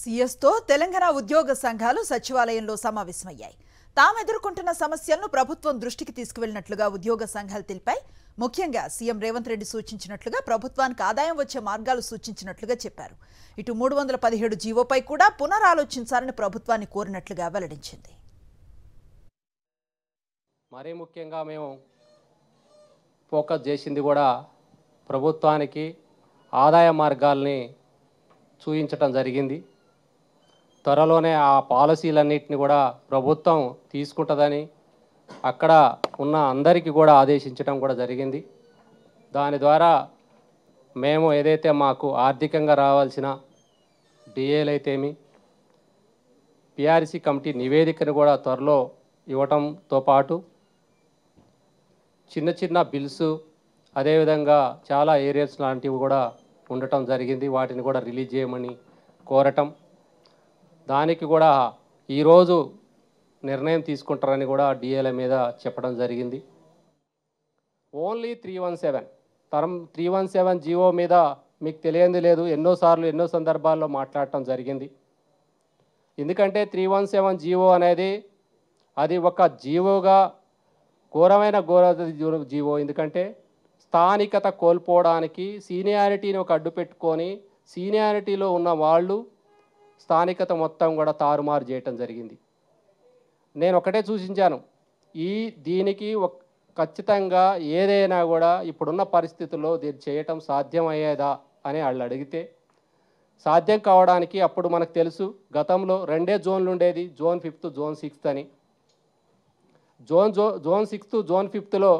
సీఎస్తో తెలంగాణ ఉద్యోగ సంఘాలు సచివాలయంలో సమావేశమయ్యాయి తాము ఎదుర్కొంటున్న సమస్యలను ప్రభుత్వం దృష్టికి తీసుకువెళ్లినట్లుగా ఉద్యోగ సంఘాలు తెలిపాయి ముఖ్యంగా సీఎం రేవంత్ రెడ్డి సూచించినట్లుగా ప్రభుత్వానికి ఆదాయం వచ్చే మార్గాలు సూచించినట్లుగా చెప్పారు ఇటు మూడు వందల పదిహేడు జీవోపై కూడా పునరాలోచించాలని ప్రభుత్వాన్ని కోరినట్లుగా వెల్లడించింది మరీ ముఖ్యంగా మేము ఫోకస్ చేసింది కూడా ప్రభుత్వానికి ఆదాయ మార్గాల్ని చూపించటం జరిగింది త్వరలోనే ఆ పాలసీలన్నింటినీ కూడా ప్రభుత్వం తీసుకుంటుందని అక్కడ ఉన్న అందరికీ కూడా ఆదేశించడం కూడా జరిగింది దాని ద్వారా మేము ఏదైతే మాకు ఆర్థికంగా రావాల్సిన డిఏలు అయితేమి పిఆర్సీ కమిటీ నివేదికను కూడా త్వరలో ఇవ్వటంతో పాటు చిన్న చిన్న బిల్స్ అదేవిధంగా చాలా ఏరియాస్ లాంటివి కూడా ఉండటం జరిగింది వాటిని కూడా రిలీజ్ చేయమని కోరటం దానికి కూడా ఈరోజు నిర్ణయం తీసుకుంటారని కూడా డిఏల మీద చెప్పడం జరిగింది ఓన్లీ త్రీ వన్ సెవెన్ తరం త్రీ వన్ సెవెన్ జీవో మీద మీకు తెలియంది లేదు ఎన్నోసార్లు ఎన్నో సందర్భాల్లో మాట్లాడటం జరిగింది ఎందుకంటే త్రీ వన్ సెవెన్ జీవో అనేది అది ఒక జీవోగా ఘోరమైన ఘోర జీవో ఎందుకంటే స్థానికత కోల్పోవడానికి సీనియారిటీని ఒక అడ్డు పెట్టుకొని సీనియారిటీలో ఉన్న వాళ్ళు స్థానికత మొత్తం కూడా తారుమారు చేయటం జరిగింది నేను ఒకటే సూచించాను ఈ దీనికి ఖచ్చితంగా ఏదైనా కూడా ఇప్పుడున్న పరిస్థితుల్లో దీన్ని చేయటం సాధ్యమయ్యేదా అని వాళ్ళు అడిగితే సాధ్యం కావడానికి అప్పుడు మనకు తెలుసు గతంలో రెండే జోన్లు ఉండేది జోన్ ఫిఫ్త్ జోన్ సిక్స్త్ అని జోన్ జో జోన్ సిక్స్త్ జోన్ ఫిఫ్త్లో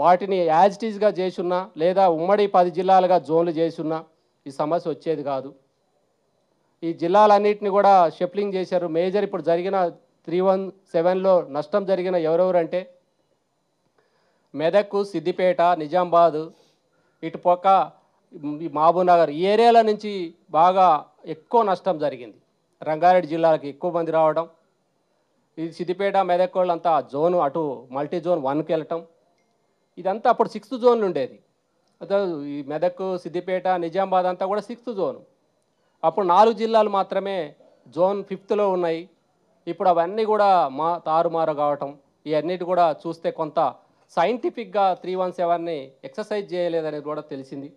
వాటిని యాజిటీజ్గా చేసున్నా లేదా ఉమ్మడి పది జిల్లాలుగా జోన్లు చేసున్నా ఈ సమస్య వచ్చేది కాదు ఈ జిల్లాలన్నింటినీ కూడా షెప్లింగ్ చేశారు మేజర్ ఇప్పుడు జరిగిన త్రీ వన్ సెవెన్లో నష్టం జరిగిన ఎవరెవరంటే మెదక్ సిద్దిపేట నిజామాబాద్ ఇటుపక్క నగర్ ఈ ఏరియాల నుంచి బాగా ఎక్కువ నష్టం జరిగింది రంగారెడ్డి జిల్లాకి ఎక్కువ మంది రావడం ఇది సిద్దిపేట మెదక్ వాళ్ళంతా జోన్ అటు మల్టీ జోన్ వన్కి వెళ్ళటం ఇదంతా అప్పుడు సిక్స్త్ జోన్లు ఉండేది ఈ మెదక్ సిద్దిపేట నిజామాబాద్ అంతా కూడా సిక్స్త్ జోను అప్పుడు నాలుగు జిల్లాలు మాత్రమే జోన్ ఫిఫ్త్లో ఉన్నాయి ఇప్పుడు అవన్నీ కూడా మా తారుమారు కావటం ఇవన్నిటి కూడా చూస్తే కొంత సైంటిఫిక్గా త్రీ వన్ సెవెన్ని ఎక్సర్సైజ్ చేయలేదనేది కూడా తెలిసింది